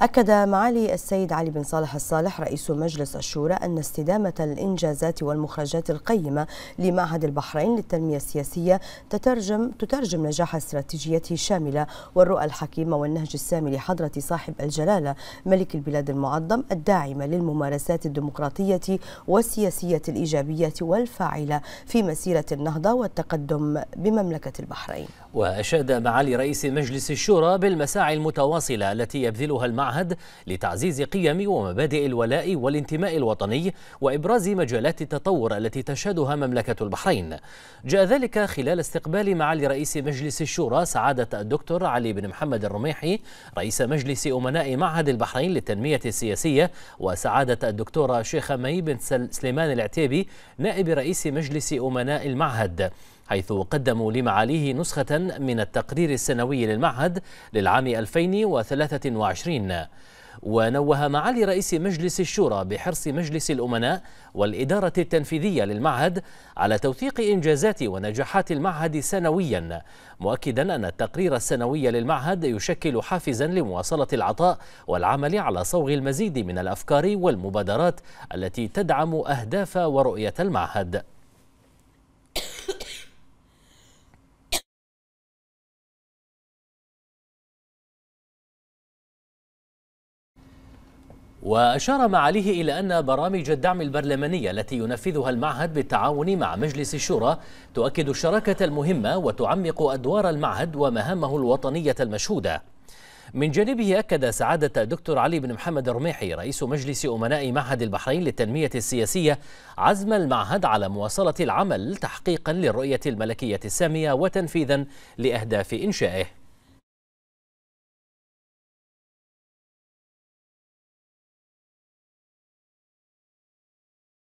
أكد معالي السيد علي بن صالح الصالح رئيس مجلس الشورى أن استدامة الإنجازات والمخرجات القيمة لمعهد البحرين للتنمية السياسية تترجم تترجم نجاح استراتيجيته الشاملة والرؤى الحكيمة والنهج السامي لحضرة صاحب الجلالة ملك البلاد المعظم الداعمة للممارسات الديمقراطية والسياسية الإيجابية والفاعلة في مسيرة النهضة والتقدم بمملكة البحرين وأشاد معالي رئيس مجلس الشورى بالمساعي المتواصلة التي يبذلها المعهد المعهد لتعزيز قيم ومبادئ الولاء والانتماء الوطني وإبراز مجالات التطور التي تشهدها مملكة البحرين جاء ذلك خلال استقبال معالي رئيس مجلس الشورى سعادة الدكتور علي بن محمد الرميحي رئيس مجلس أمناء معهد البحرين للتنمية السياسية وسعادة الدكتورة شيخة مي بن سليمان العتيبي نائب رئيس مجلس أمناء المعهد حيث قدموا لمعاليه نسخة من التقرير السنوي للمعهد للعام 2023 ونوه معالي رئيس مجلس الشورى بحرص مجلس الأمناء والإدارة التنفيذية للمعهد على توثيق إنجازات ونجاحات المعهد سنويا مؤكدا أن التقرير السنوي للمعهد يشكل حافزا لمواصلة العطاء والعمل على صوغ المزيد من الأفكار والمبادرات التي تدعم أهداف ورؤية المعهد وأشار معاليه إلى أن برامج الدعم البرلمانية التي ينفذها المعهد بالتعاون مع مجلس الشورى تؤكد الشراكة المهمة وتعمق أدوار المعهد ومهامه الوطنية المشهودة من جانبه أكد سعادة الدكتور علي بن محمد رميحي رئيس مجلس أمناء معهد البحرين للتنمية السياسية عزم المعهد على مواصلة العمل تحقيقا للرؤية الملكية السامية وتنفيذا لأهداف إنشائه